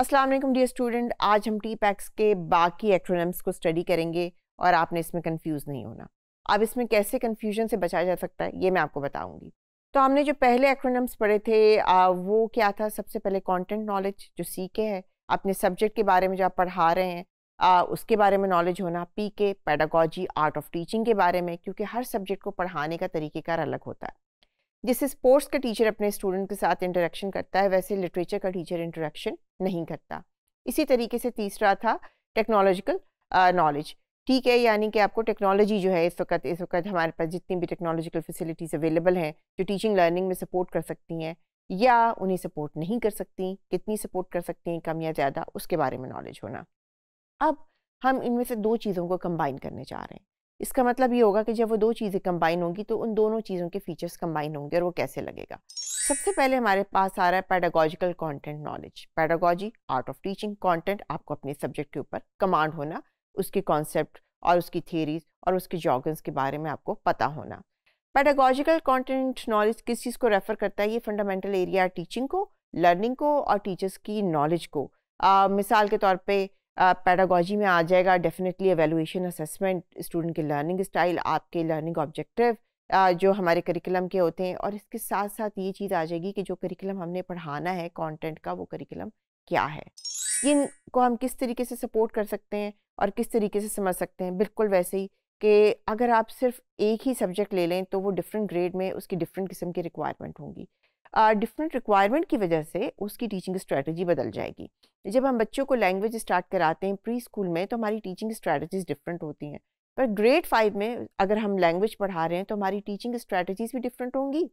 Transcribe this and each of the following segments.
अस्सलाम वालेकुम dear student आज हम टी पैक्स के बाकी एक्रोनम्स को स्टडी करेंगे और आपने इसमें कंफ्यूज नहीं होना अब इसमें कैसे कंफ्यूजन से बचा जा सकता है ये मैं आपको बताऊंगी तो हमने जो पहले एक्रोनम्स पढ़े थे आ, वो क्या था सबसे पहले कंटेंट नॉलेज जो सी के है अपने सब्जेक्ट के बारे में जो आप पढ़ा रहे हैं आ, उसके बारे में नॉलेज होना पी के पैडागोजी आर्ट ऑफ टीचिंग के बारे में क्योंकि हर सब्जेक्ट को पढ़ाने का तरीक़ेकार अलग होता है जैसे स्पोर्ट्स का टीचर अपने स्टूडेंट के साथ इंटरेक्शन करता है वैसे लिटरेचर का टीचर इंटरेक्शन नहीं करता इसी तरीके से तीसरा था टेक्नोलॉजिकल नॉलेज ठीक है यानी कि आपको टेक्नोलॉजी जो है इस वक्त इस वक्त हमारे पास जितनी भी टेक्नोलॉजिकल फैसिलिटीज़ अवेलेबल हैं जो टीचिंग लर्निंग में सपोर्ट कर सकती हैं या उन्हें सपोर्ट नहीं कर सकती कितनी सपोर्ट कर सकती हैं कम या ज़्यादा उसके बारे में नॉलेज होना अब हम इनमें से दो चीज़ों को कंबाइन करने जा रहे हैं इसका मतलब ये होगा कि जब वो दो चीज़ें कंबाइन होंगी तो उन दोनों चीज़ों के फीचर्स कंबाइन होंगे और वो कैसे लगेगा सबसे पहले हमारे पास आ रहा है pedagogical content knowledge pedagogy art of teaching content आपको अपने सब्जेक्ट के ऊपर कमांड होना उसके कॉन्सेप्ट और उसकी थेरीज और उसके जॉगन्स के बारे में आपको पता होना पैडागॉजिकल कॉन्टेंट नॉलेज किस चीज़ को रेफर करता है ये फंडामेंटल एरिया टीचिंग को लर्निंग को और टीचर्स की नॉलेज को आ, मिसाल के तौर पे पैडागोजी में आ जाएगा डेफिनेटली एवेलुएशन असेसमेंट स्टूडेंट के लर्निंग स्टाइल आपके लर्निंग ऑब्जेक्टिव जो हमारे करिकुलम के होते हैं और इसके साथ साथ ये चीज़ आ जाएगी कि जो करिकुलम हमने पढ़ाना है कंटेंट का वो करिकुलम क्या है इनको हम किस तरीके से सपोर्ट कर सकते हैं और किस तरीके से समझ सकते हैं बिल्कुल वैसे ही कि अगर आप सिर्फ एक ही सब्जेक्ट ले लें तो वो डिफरेंट ग्रेड में उसकी डिफरेंट किस्म की रिक्वायरमेंट होंगी डिफरेंट रिक्वायरमेंट की वजह से उसकी टीचिंग स्ट्रेटजी बदल जाएगी जब हम बच्चों को लैंग्वेज स्टार्ट कराते हैं प्री स्कूल में तो हमारी टीचिंग स्ट्रेटजीज डिफरेंट होती हैं पर ग्रेड फाइव में अगर हम लैंग्वेज पढ़ा रहे हैं तो हमारी टीचिंग स्ट्रेटजीज भी डिफरेंट होंगी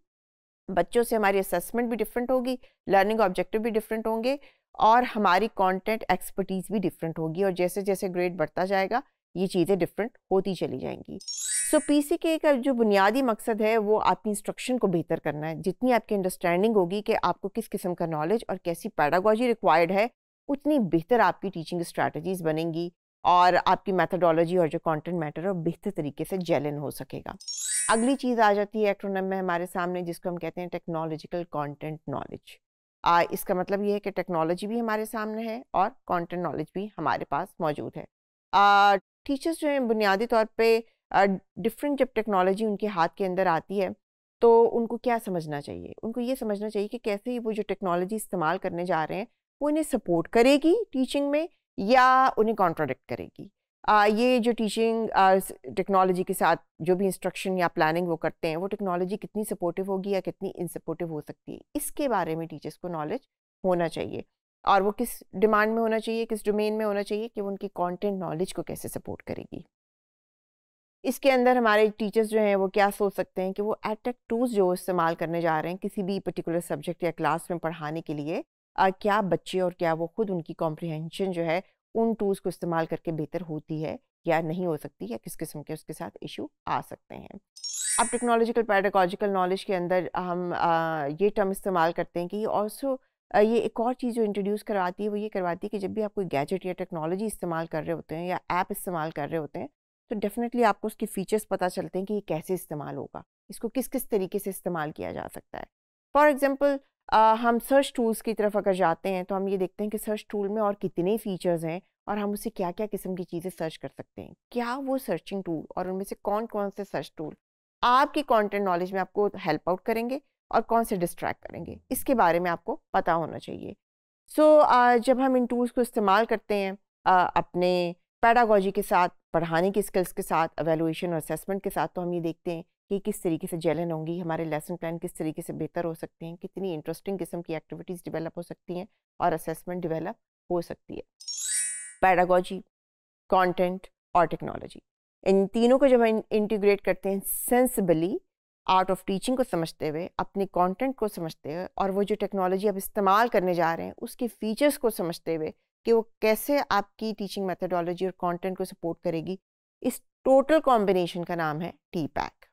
बच्चों से हमारी असेसमेंट भी डिफरेंट होगी लर्निंग ऑब्जेक्टिव भी डिफरेंट होंगे और हमारी कॉन्टेंट एक्सपर्टीज़ भी डिफरेंट होगी और जैसे जैसे ग्रेड बढ़ता जाएगा ये चीज़ें डिफरेंट होती चली जाएंगी सो पीसीके का जो बुनियादी मकसद है वो आपकी इंस्ट्रक्शन को बेहतर करना है जितनी आपकी अंडरस्टैंडिंग होगी कि आपको किस किस्म का नॉलेज और कैसी पैडागोजी रिक्वायर्ड है उतनी बेहतर आपकी टीचिंग स्ट्रैटेजीज बनेंगी और आपकी मैथडोलॉजी और जो कॉन्टेंट मैटर है वो बेहतर तरीके से जेलन हो सकेगा अगली चीज़ आ जाती है एक्ट्रोनम में हमारे सामने जिसको हम कहते हैं टेक्नोलॉजिकल कॉन्टेंट नॉलेज इसका मतलब ये है कि टेक्नोलॉजी भी हमारे सामने है और कॉन्टेंट नॉलेज भी हमारे पास मौजूद है टीचर्स जो हैं बुनियादी तौर पर डिफरेंट जब टेक्नोलॉजी उनके हाथ के अंदर आती है तो उनको क्या समझना चाहिए उनको ये समझना चाहिए कि कैसे वो जो टेक्नोलॉजी इस्तेमाल करने जा रहे हैं वो इन्हें सपोर्ट करेगी टीचिंग में या उन्हें कॉन्ट्रोडिक्ट करेगी आ, ये जो टीचिंग टेक्नोलॉजी के साथ जो भी इंस्ट्रक्शन या प्लानिंग वो करते हैं वो टेक्नोलॉजी कितनी सपोर्टिव होगी या कितनी इनसपोर्टिव हो सकती है इसके बारे में टीचर्स को नॉलेज होना चाहिए और वो किस डिमांड में होना चाहिए किस डोमेन में होना चाहिए कि वो उनकी कंटेंट नॉलेज को कैसे सपोर्ट करेगी इसके अंदर हमारे टीचर्स जो हैं वो क्या सोच सकते हैं कि वो एटेक टूल्स जो इस्तेमाल करने जा रहे हैं किसी भी पर्टिकुलर सब्जेक्ट या क्लास में पढ़ाने के लिए आ, क्या बच्चे और क्या वो खुद उनकी कॉम्प्रिहेंशन जो है उन टूल्स को इस्तेमाल करके बेहतर होती है या नहीं हो सकती या किस किस्म के उसके साथ इशू आ सकते हैं अब टेक्नोलॉजिकल पैडागॉजिकल नॉलेज के अंदर हम आ, ये टर्म इस्तेमाल करते हैं कि ऑल्सो ये एक और चीज़ जो इंट्रोड्यूस करवाती है वो ये करवाती है कि जब भी आप कोई गैजेट या टेक्नोलॉजी इस्तेमाल कर रहे होते हैं या ऐप इस्तेमाल कर रहे होते हैं तो डेफिनेटली आपको उसके फीचर्स पता चलते हैं कि ये कैसे इस्तेमाल होगा इसको किस किस तरीके से इस्तेमाल किया जा सकता है फॉर एग्ज़ाम्पल हम सर्च टूल्स की तरफ अगर जाते हैं तो हम ये देखते हैं कि सर्च टूल में और कितने फ़ीचर्स हैं और हम उसे क्या क्या किस्म की चीज़ें सर्च कर सकते हैं क्या वो सर्चिंग टूल और उनमें से कौन कौन से सर्च टूल आपकी कॉन्टेंट नॉलेज में आपको हेल्प आउट करेंगे और कौन से डिस्ट्रैक्ट करेंगे इसके बारे में आपको पता होना चाहिए सो so, uh, जब हम इन टूल्स को इस्तेमाल करते हैं uh, अपने पैडागोजी के साथ पढ़ाने की स्किल्स के साथ एवेलुएशन और असेसमेंट के साथ तो हम ये देखते हैं कि किस तरीके से जेलन होंगी हमारे लेसन प्लान किस तरीके से बेहतर हो सकते हैं कितनी इंटरेस्टिंग किस्म की एक्टिविटीज़ डेवलप हो सकती हैं और असेसमेंट डेवलप हो सकती है पैडागोजी कंटेंट और टेक्नोलॉजी इन तीनों को जब हम इंटीग्रेट करते हैं सेंसिबली आर्ट ऑफ टीचिंग को समझते हुए अपने कंटेंट को समझते हुए और वो जो टेक्नोलॉजी आप इस्तेमाल करने जा रहे हैं उसके फीचर्स को समझते हुए कि वो कैसे आपकी टीचिंग मेथडोलॉजी और कंटेंट को सपोर्ट करेगी इस टोटल कॉम्बिनेशन का नाम है टी पैक